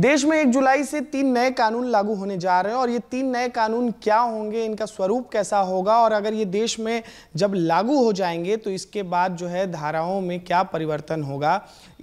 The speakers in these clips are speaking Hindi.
देश में एक जुलाई से तीन नए कानून लागू होने जा रहे हैं और ये तीन नए कानून क्या होंगे इनका स्वरूप कैसा होगा और अगर ये देश में जब लागू हो जाएंगे तो इसके बाद जो है धाराओं में क्या परिवर्तन होगा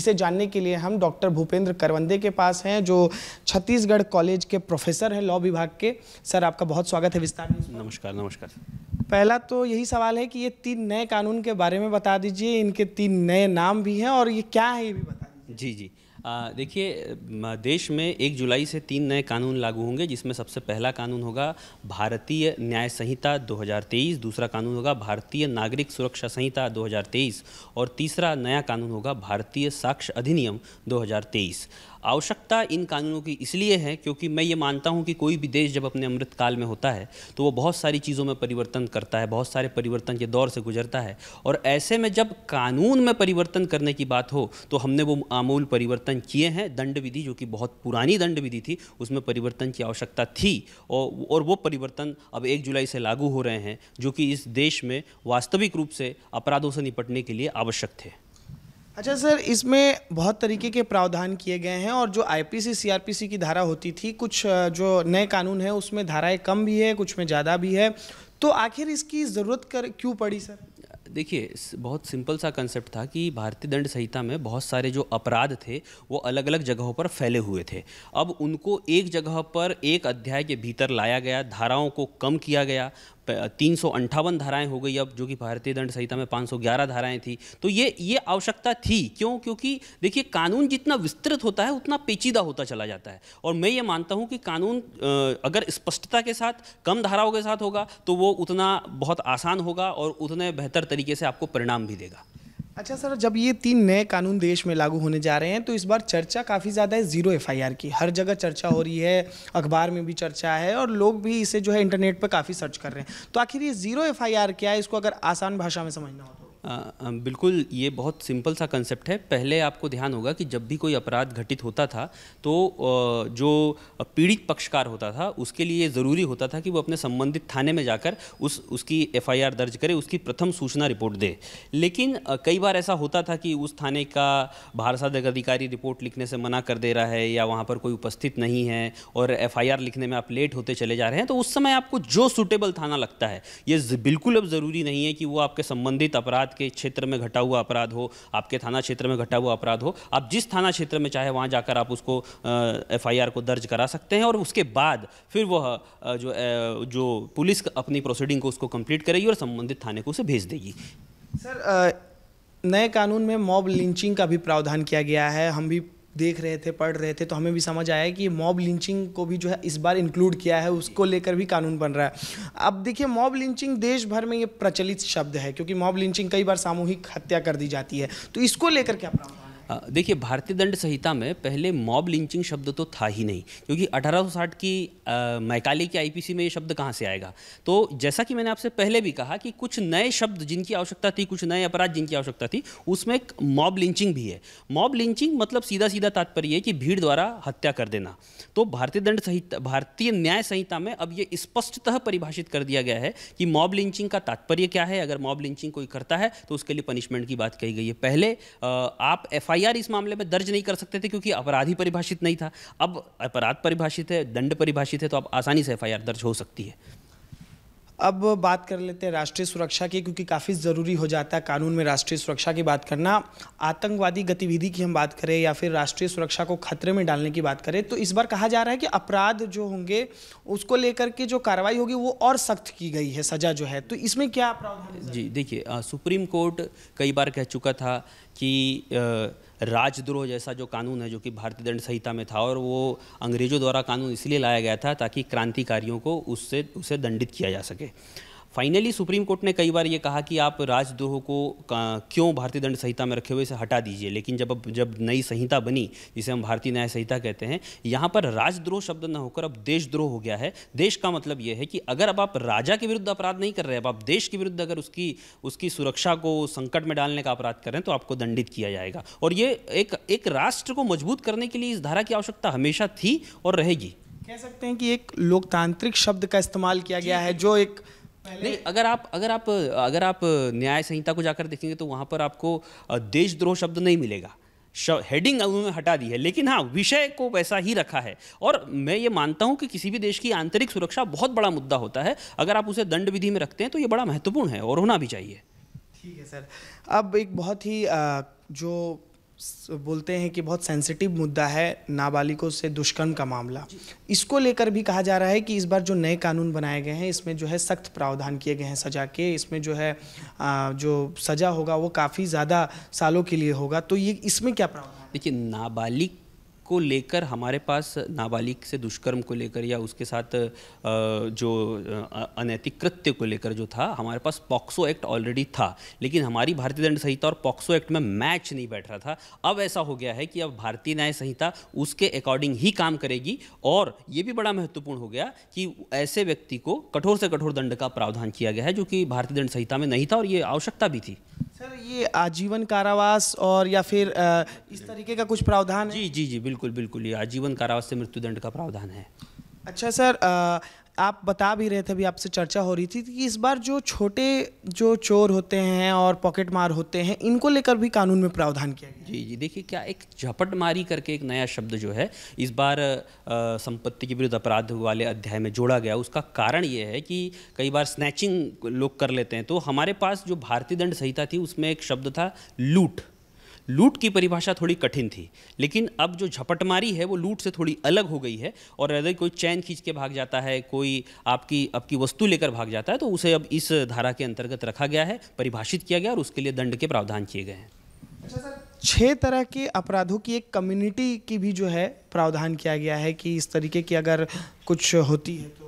इसे जानने के लिए हम डॉक्टर भूपेंद्र करवंदे के पास हैं जो छत्तीसगढ़ कॉलेज के प्रोफेसर हैं लॉ विभाग के सर आपका बहुत स्वागत है विस्तार में नमस्कार नमस्कार पहला तो यही सवाल है कि ये तीन नए कानून के बारे में बता दीजिए इनके तीन नए नाम भी हैं और ये क्या है ये भी बता जी जी देखिए देश में एक जुलाई से तीन नए कानून लागू होंगे जिसमें सबसे पहला कानून होगा भारतीय न्याय संहिता 2023 दूसरा कानून होगा भारतीय नागरिक सुरक्षा संहिता 2023 और तीसरा नया कानून होगा भारतीय साक्ष्य अधिनियम 2023 आवश्यकता इन कानूनों की इसलिए है क्योंकि मैं ये मानता हूँ कि कोई भी देश जब अपने अमृतकाल में होता है तो वो बहुत सारी चीज़ों में परिवर्तन करता है बहुत सारे परिवर्तन के दौर से गुजरता है और ऐसे में जब कानून में परिवर्तन करने की बात हो तो हमने वो आमूल परिवर्तन किए हैं दंड विधि जो कि बहुत पुरानी दंड विधि थी उसमें परिवर्तन की आवश्यकता थी और वो परिवर्तन अब एक जुलाई से लागू हो रहे हैं जो कि इस देश में वास्तविक रूप से अपराधों से निपटने के लिए आवश्यक थे अच्छा सर इसमें बहुत तरीके के प्रावधान किए गए हैं और जो आईपीसी सीआरपीसी की धारा होती थी कुछ जो नए कानून है उसमें धाराएं कम भी है कुछ में ज़्यादा भी है तो आखिर इसकी ज़रूरत कर क्यों पड़ी सर देखिए बहुत सिंपल सा कंसेप्ट था कि भारतीय दंड संहिता में बहुत सारे जो अपराध थे वो अलग अलग जगहों पर फैले हुए थे अब उनको एक जगह पर एक अध्याय के भीतर लाया गया धाराओं को कम किया गया तीन सौ अंठावन धाराएँ हो गई अब जो कि भारतीय दंड संहिता में पाँच सौ ग्यारह धाराएं थी तो ये ये आवश्यकता थी क्यों क्योंकि देखिए कानून जितना विस्तृत होता है उतना पेचीदा होता चला जाता है और मैं ये मानता हूँ कि कानून अगर स्पष्टता के साथ कम धाराओं के साथ होगा तो वो उतना बहुत आसान होगा और उतने बेहतर तरीके से आपको परिणाम भी देगा अच्छा सर जब ये तीन नए कानून देश में लागू होने जा रहे हैं तो इस बार चर्चा काफ़ी ज़्यादा है ज़ीरो एफआईआर की हर जगह चर्चा हो रही है अखबार में भी चर्चा है और लोग भी इसे जो है इंटरनेट पर काफ़ी सर्च कर रहे हैं तो आखिर ये ज़ीरो एफआईआर क्या है इसको अगर आसान भाषा में समझना हो तो? बिल्कुल ये बहुत सिंपल सा कंसेप्ट है पहले आपको ध्यान होगा कि जब भी कोई अपराध घटित होता था तो जो पीड़ित पक्षकार होता था उसके लिए ज़रूरी होता था कि वो अपने संबंधित थाने में जाकर उस उसकी एफआईआर दर्ज करे उसकी प्रथम सूचना रिपोर्ट दे लेकिन कई बार ऐसा होता था कि उस थाने का भारसाधक अधिकारी रिपोर्ट लिखने से मना कर दे रहा है या वहाँ पर कोई उपस्थित नहीं है और एफ लिखने में आप लेट होते चले जा रहे हैं तो उस समय आपको जो सूटेबल थाना लगता है ये बिल्कुल अब ज़रूरी नहीं है कि वो आपके संबंधित अपराध अपराध के क्षेत्र में घटा हुआ अपराध हो आपके थाना क्षेत्र में घटा हुआ अपराध हो आप जिस थाना क्षेत्र में चाहे वहाँ जाकर आप उसको एफ को दर्ज करा सकते हैं और उसके बाद फिर वह जो जो पुलिस अपनी प्रोसीडिंग को उसको कंप्लीट करेगी और संबंधित थाने को उसे भेज देगी सर नए कानून में मॉब लिंचिंग का भी प्रावधान किया गया है हम भी देख रहे थे पढ़ रहे थे तो हमें भी समझ आया कि मॉब लिंचिंग को भी जो है इस बार इंक्लूड किया है उसको लेकर भी कानून बन रहा है अब देखिए मॉब लिंचिंग देश भर में ये प्रचलित शब्द है क्योंकि मॉब लिंचिंग कई बार सामूहिक हत्या कर दी जाती है तो इसको लेकर क्या प्रावधान देखिए भारतीय दंड संहिता में पहले मॉब लिंचिंग शब्द तो था ही नहीं क्योंकि 1860 की मैकाले की आईपीसी में ये शब्द कहाँ से आएगा तो जैसा कि मैंने आपसे पहले भी कहा कि कुछ नए शब्द जिनकी आवश्यकता थी कुछ नए अपराध जिनकी आवश्यकता थी उसमें एक मॉब लिंचिंग भी है मॉब लिंचिंग मतलब सीधा सीधा तात्पर्य है कि भीड़ द्वारा हत्या कर देना तो भारतीय दंड संहिता भारतीय न्याय संहिता में अब ये स्पष्टतः परिभाषित कर दिया गया है कि मॉब लिंचिंग का तात्पर्य क्या है अगर मॉब लिंचिंग कोई करता है तो उसके लिए पनिशमेंट की बात कही गई है पहले आप एफ आई एफआईआर इस मामले में दर्ज नहीं कर सकते थे क्योंकि अपराधी परिभाषित नहीं था अब अपराध परिभाषित है दंड परिभाषित है तो अब आसानी से एफआईआर दर्ज हो सकती है अब बात कर लेते हैं राष्ट्रीय सुरक्षा की क्योंकि काफ़ी ज़रूरी हो जाता है कानून में राष्ट्रीय सुरक्षा की बात करना आतंकवादी गतिविधि की हम बात करें या फिर राष्ट्रीय सुरक्षा को खतरे में डालने की बात करें तो इस बार कहा जा रहा है कि अपराध जो होंगे उसको लेकर के जो कार्रवाई होगी वो और सख्त की गई है सज़ा जो है तो इसमें क्या प्रावधान जी देखिए सुप्रीम कोर्ट कई बार कह चुका था कि आ, राजद्रोह जैसा जो कानून है जो कि भारतीय दंड संहिता में था और वो अंग्रेज़ों द्वारा कानून इसलिए लाया गया था ताकि क्रांतिकारियों को उससे उसे दंडित किया जा सके फाइनली सुप्रीम कोर्ट ने कई बार ये कहा कि आप राजद्रोह को क्यों भारतीय दंड संहिता में रखे हुए इसे हटा दीजिए लेकिन जब अब जब नई संहिता बनी जिसे हम भारतीय न्याय संहिता कहते हैं यहाँ पर राजद्रोह शब्द न होकर अब देशद्रोह हो गया है देश का मतलब यह है कि अगर अब आप राजा के विरुद्ध अपराध नहीं कर रहे अब आप देश के विरुद्ध अगर उसकी उसकी सुरक्षा को संकट में डालने का अपराध कर रहे हैं तो आपको दंडित किया जाएगा और ये एक एक राष्ट्र को मजबूत करने के लिए इस धारा की आवश्यकता हमेशा थी और रहेगी कह सकते हैं कि एक लोकतांत्रिक शब्द का इस्तेमाल किया गया है जो एक नहीं अगर आप अगर आप अगर आप न्याय संहिता को जाकर देखेंगे तो वहाँ पर आपको देशद्रोह शब्द नहीं मिलेगा हेडिंग उन्होंने हटा दी है लेकिन हाँ विषय को वैसा ही रखा है और मैं ये मानता हूँ कि किसी भी देश की आंतरिक सुरक्षा बहुत बड़ा मुद्दा होता है अगर आप उसे दंड विधि में रखते हैं तो ये बड़ा महत्वपूर्ण है और होना भी चाहिए ठीक है सर अब एक बहुत ही जो बोलते हैं कि बहुत सेंसिटिव मुद्दा है नाबालिगों से दुष्कर्म का मामला इसको लेकर भी कहा जा रहा है कि इस बार जो नए कानून बनाए गए हैं इसमें जो है सख्त प्रावधान किए गए हैं सजा के इसमें जो है जो सज़ा होगा वो काफ़ी ज़्यादा सालों के लिए होगा तो ये इसमें क्या प्रावधान देखिए नाबालिग को लेकर हमारे पास नाबालिग से दुष्कर्म को लेकर या उसके साथ जो अनैतिक कृत्य को लेकर जो था हमारे पास पॉक्सो एक्ट ऑलरेडी था लेकिन हमारी भारतीय दंड संहिता और पॉक्सो एक्ट में मैच नहीं बैठ रहा था अब ऐसा हो गया है कि अब भारतीय न्याय संहिता उसके अकॉर्डिंग ही काम करेगी और ये भी बड़ा महत्वपूर्ण हो गया कि ऐसे व्यक्ति को कठोर से कठोर दंड का प्रावधान किया गया है जो कि भारतीय दंड संहिता में नहीं था और ये आवश्यकता भी थी सर ये आजीवन कारावास और या फिर इस तरीके का कुछ प्रावधान है जी जी जी बिल्कुल बिल्कुल ये आजीवन कारावास से मृत्युदंड का प्रावधान है अच्छा सर आप बता भी रहे थे अभी आपसे चर्चा हो रही थी कि इस बार जो छोटे जो चोर होते हैं और पॉकेट मार होते हैं इनको लेकर भी कानून में प्रावधान किया गया जी जी देखिए क्या एक झपट मारी करके एक नया शब्द जो है इस बार संपत्ति के विरुद्ध अपराध वाले अध्याय में जोड़ा गया उसका कारण ये है कि कई बार स्नैचिंग लोग कर लेते हैं तो हमारे पास जो भारतीय दंड संहिता थी उसमें एक शब्द था लूट लूट की परिभाषा थोड़ी कठिन थी लेकिन अब जो झपटमारी है वो लूट से थोड़ी अलग हो गई है और यदि कोई चैन खींच के भाग जाता है कोई आपकी आपकी वस्तु लेकर भाग जाता है तो उसे अब इस धारा के अंतर्गत रखा गया है परिभाषित किया गया और उसके लिए दंड के प्रावधान किए गए हैं अच्छा छह छः तरह के अपराधों की एक कम्युनिटी की भी जो है प्रावधान किया गया है कि इस तरीके की अगर कुछ होती है तो।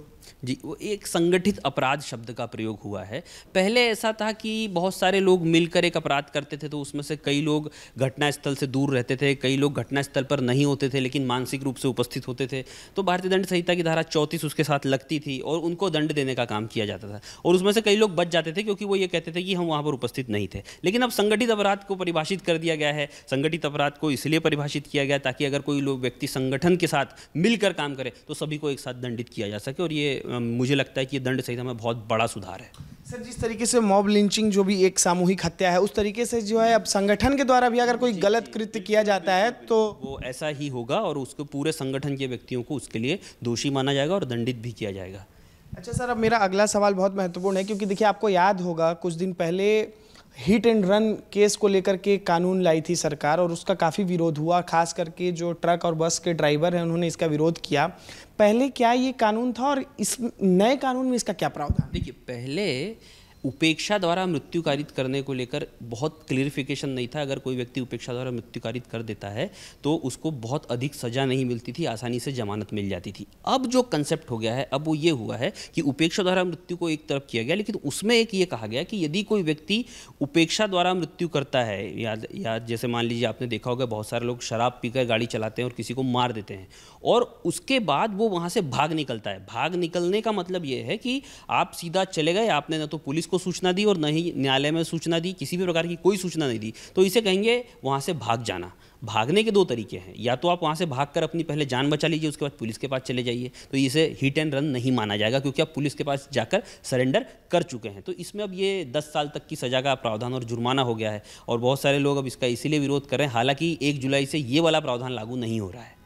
जी वो एक संगठित अपराध शब्द का प्रयोग हुआ है पहले ऐसा था कि बहुत सारे लोग मिलकर एक अपराध करते थे तो उसमें से कई लोग घटनास्थल से दूर रहते थे कई लोग घटनास्थल पर नहीं होते थे लेकिन मानसिक रूप से उपस्थित होते थे तो भारतीय दंड संहिता की धारा चौंतीस उसके साथ लगती थी और उनको दंड देने का काम किया जाता था और उसमें से कई लोग बच जाते थे क्योंकि वो ये कहते थे कि हम वहाँ पर उपस्थित नहीं थे लेकिन अब संगठित अपराध को परिभाषित कर दिया गया है संगठित अपराध को इसलिए परिभाषित किया गया ताकि अगर कोई लोग व्यक्ति संगठन के साथ मिलकर काम करे तो सभी को एक साथ दंडित किया जा सके और ये मुझे लगता है कि ये दंड संहिता में बहुत बड़ा सुधार है सर जिस तरीके से मॉब लिंचिंग जो भी एक सामूहिक हत्या है उस तरीके से जो है अब संगठन के द्वारा भी अगर कोई गलत कृत्य किया जाता है तो वो ऐसा ही होगा और उसको पूरे संगठन के व्यक्तियों को उसके लिए दोषी माना जाएगा और दंडित भी किया जाएगा अच्छा सर अब मेरा अगला सवाल बहुत महत्वपूर्ण है क्योंकि देखिए आपको याद होगा कुछ दिन पहले हिट एंड रन केस को लेकर के कानून लाई थी सरकार और उसका काफ़ी विरोध हुआ खास करके जो ट्रक और बस के ड्राइवर हैं उन्होंने इसका विरोध किया पहले क्या ये कानून था और इस नए कानून में इसका क्या प्रावधान देखिए पहले उपेक्षा द्वारा मृत्यु कारित करने को लेकर बहुत क्लियरिफिकेशन नहीं था अगर कोई व्यक्ति उपेक्षा द्वारा मृत्यु कारित कर देता है तो उसको बहुत अधिक सजा नहीं मिलती थी आसानी से जमानत मिल जाती थी अब जो कंसेप्ट हो गया है अब वो ये हुआ है कि उपेक्षा द्वारा मृत्यु को एक तरफ किया गया लेकिन उसमें एक ये कहा गया कि यदि कोई व्यक्ति उपेक्षा द्वारा मृत्यु करता है या या जैसे मान लीजिए आपने देखा होगा बहुत सारे लोग शराब पीकर गाड़ी चलाते हैं और किसी को मार देते हैं और उसके बाद वो वहाँ से भाग निकलता है भाग निकलने का मतलब ये है कि आप सीधा चले गए आपने ना तो पुलिस को को सूचना दी और न ही न्यायालय में सूचना दी किसी भी प्रकार की कोई सूचना नहीं दी तो इसे कहेंगे वहाँ से भाग जाना भागने के दो तरीके हैं या तो आप वहाँ से भाग कर अपनी पहले जान बचा लीजिए उसके बाद पुलिस के पास चले जाइए तो इसे हिट एंड रन नहीं माना जाएगा क्योंकि आप पुलिस के पास जाकर सरेंडर कर चुके हैं तो इसमें अब ये दस साल तक की सज़ा का प्रावधान और जुर्माना हो गया है और बहुत सारे लोग अब इसका इसीलिए विरोध कर रहे हैं हालांकि एक जुलाई से ये वाला प्रावधान लागू नहीं हो रहा है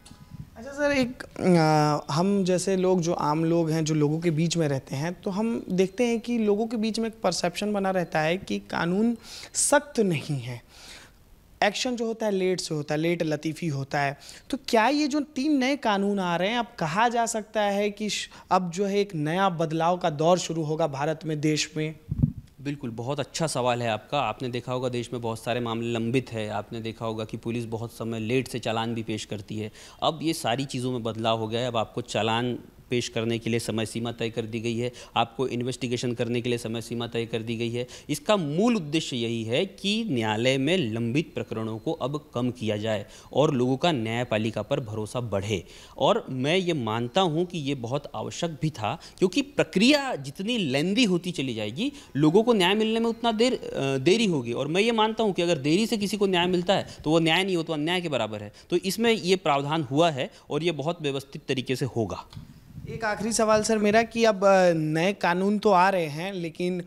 अच्छा सर एक आ, हम जैसे लोग जो आम लोग हैं जो लोगों के बीच में रहते हैं तो हम देखते हैं कि लोगों के बीच में एक परसेप्शन बना रहता है कि कानून सख्त नहीं है एक्शन जो होता है लेट से होता है लेट लतीफ़ी होता है तो क्या ये जो तीन नए कानून आ रहे हैं अब कहा जा सकता है कि अब जो है एक नया बदलाव का दौर शुरू होगा भारत में देश में बिल्कुल बहुत अच्छा सवाल है आपका आपने देखा होगा देश में बहुत सारे मामले लंबित है आपने देखा होगा कि पुलिस बहुत समय लेट से चालान भी पेश करती है अब ये सारी चीज़ों में बदलाव हो गया है अब आपको चालान पेश करने के लिए समय सीमा तय कर दी गई है आपको इन्वेस्टिगेशन करने के लिए समय सीमा तय कर दी गई है इसका मूल उद्देश्य यही है कि न्यायालय में लंबित प्रकरणों को अब कम किया जाए और लोगों का न्यायपालिका पर भरोसा बढ़े और मैं ये मानता हूँ कि ये बहुत आवश्यक भी था क्योंकि प्रक्रिया जितनी लेंदी होती चली जाएगी लोगों को न्याय मिलने में उतना देर देरी होगी और मैं ये मानता हूँ कि अगर देरी से किसी को न्याय मिलता है तो वो न्याय नहीं हो तो अन्याय के बराबर है तो इसमें ये प्रावधान हुआ है और ये बहुत व्यवस्थित तरीके से होगा एक आखिरी सवाल सर मेरा कि अब नए कानून तो आ रहे हैं लेकिन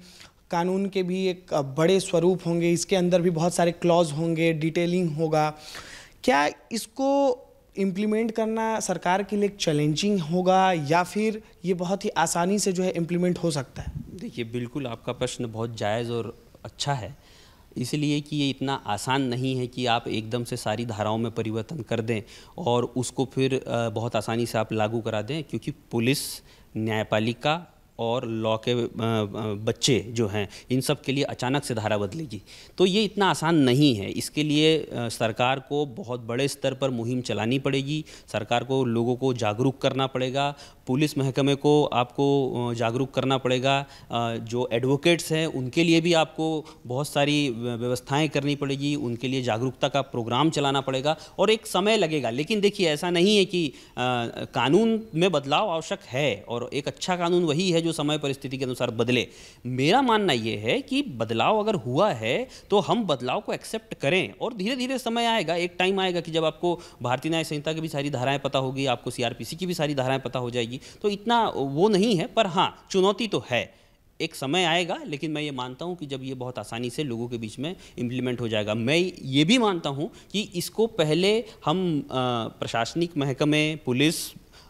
कानून के भी एक बड़े स्वरूप होंगे इसके अंदर भी बहुत सारे क्लॉज होंगे डिटेलिंग होगा क्या इसको इम्प्लीमेंट करना सरकार के लिए चैलेंजिंग होगा या फिर ये बहुत ही आसानी से जो है इम्प्लीमेंट हो सकता है देखिए बिल्कुल आपका प्रश्न बहुत जायज़ और अच्छा है इसलिए कि ये इतना आसान नहीं है कि आप एकदम से सारी धाराओं में परिवर्तन कर दें और उसको फिर बहुत आसानी से आप लागू करा दें क्योंकि पुलिस न्यायपालिका और लॉ के बच्चे जो हैं इन सब के लिए अचानक से धारा बदलेगी तो ये इतना आसान नहीं है इसके लिए सरकार को बहुत बड़े स्तर पर मुहिम चलानी पड़ेगी सरकार को लोगों को जागरूक करना पड़ेगा पुलिस महकमे को आपको जागरूक करना पड़ेगा जो एडवोकेट्स हैं उनके लिए भी आपको बहुत सारी व्यवस्थाएं करनी पड़ेगी उनके लिए जागरूकता का प्रोग्राम चलाना पड़ेगा और एक समय लगेगा लेकिन देखिए ऐसा नहीं है कि कानून में बदलाव आवश्यक है और एक अच्छा कानून वही है है जो समय परिस्थिति के अनुसार बदले मेरा मानना यह है कि बदलाव अगर हुआ है तो हम बदलाव को एक्सेप्ट करें और धीरे धीरे समय आएगा एक टाइम आएगा कि जब आपको भारतीय न्याय संहिता की भी सारी धाराएं पता होगी आपको सीआरपीसी की भी सारी धाराएं पता हो जाएगी तो इतना वो नहीं है पर हाँ चुनौती तो है एक समय आएगा लेकिन मैं ये मानता हूँ कि जब ये बहुत आसानी से लोगों के बीच में इम्प्लीमेंट हो जाएगा मैं ये भी मानता हूँ कि इसको पहले हम प्रशासनिक महकमे police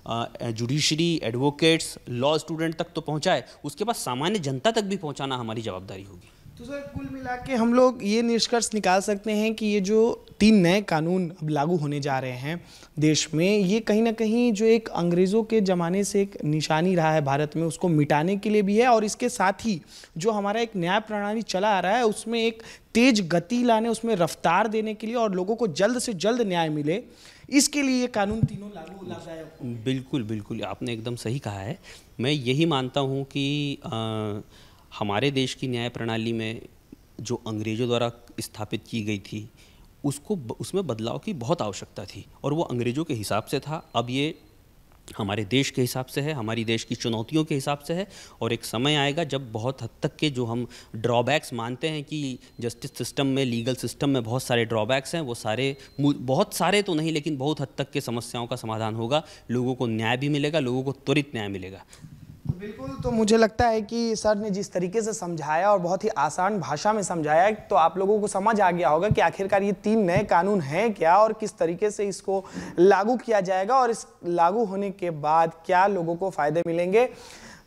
judiciary advocates law student तक तो पहुंचाए उसके बाद सामान्य जनता तक भी पहुंचाना हमारी जवाबदारी होगी तो सर कुल मिला के हम लोग ये निष्कर्ष निकाल सकते हैं कि ये जो तीन नए कानून अब लागू होने जा रहे हैं देश में ये कहीं ना कहीं जो एक अंग्रेज़ों के ज़माने से एक निशानी रहा है भारत में उसको मिटाने के लिए भी है और इसके साथ ही जो हमारा एक न्याय प्रणाली चला आ रहा है उसमें एक तेज गति लाने उसमें रफ्तार देने के लिए और लोगों को जल्द से जल्द न्याय मिले इसके लिए ये कानून तीनों लागू लाभदायक बिल्कुल बिल्कुल आपने एकदम सही कहा है मैं यही मानता हूँ कि आ, हमारे देश की न्याय प्रणाली में जो अंग्रेज़ों द्वारा स्थापित की गई थी उसको उसमें बदलाव की बहुत आवश्यकता थी और वो अंग्रेज़ों के हिसाब से था अब ये हमारे देश के हिसाब से है हमारी देश की चुनौतियों के हिसाब से है और एक समय आएगा जब बहुत हद तक के जो हम ड्रॉबैक्स मानते हैं कि जस्टिस सिस्टम में लीगल सिस्टम में बहुत सारे ड्रॉबैक्स हैं वो सारे बहुत सारे तो नहीं लेकिन बहुत हद तक के समस्याओं का समाधान होगा लोगों को न्याय भी मिलेगा लोगों को त्वरित न्याय मिलेगा बिल्कुल तो मुझे लगता है कि सर ने जिस तरीके से समझाया और बहुत ही आसान भाषा में समझाया तो आप लोगों को समझ आ गया होगा कि आखिरकार ये तीन नए कानून हैं क्या और किस तरीके से इसको लागू किया जाएगा और इस लागू होने के बाद क्या लोगों को फायदे मिलेंगे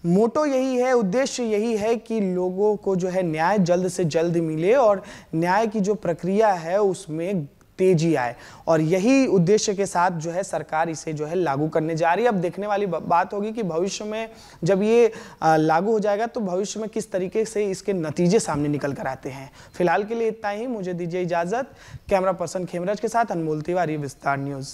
मोटो यही है उद्देश्य यही है कि लोगों को जो है न्याय जल्द से जल्द मिले और न्याय की जो प्रक्रिया है उसमें तेजी आए और यही उद्देश्य के साथ जो है सरकार इसे जो है लागू करने जा रही है अब देखने वाली बात होगी कि भविष्य में जब ये लागू हो जाएगा तो भविष्य में किस तरीके से इसके नतीजे सामने निकल कर आते हैं फिलहाल के लिए इतना ही मुझे दीजिए इजाज़त कैमरा पर्सन खेमराज के साथ अनमोल तिवारी विस्तार न्यूज़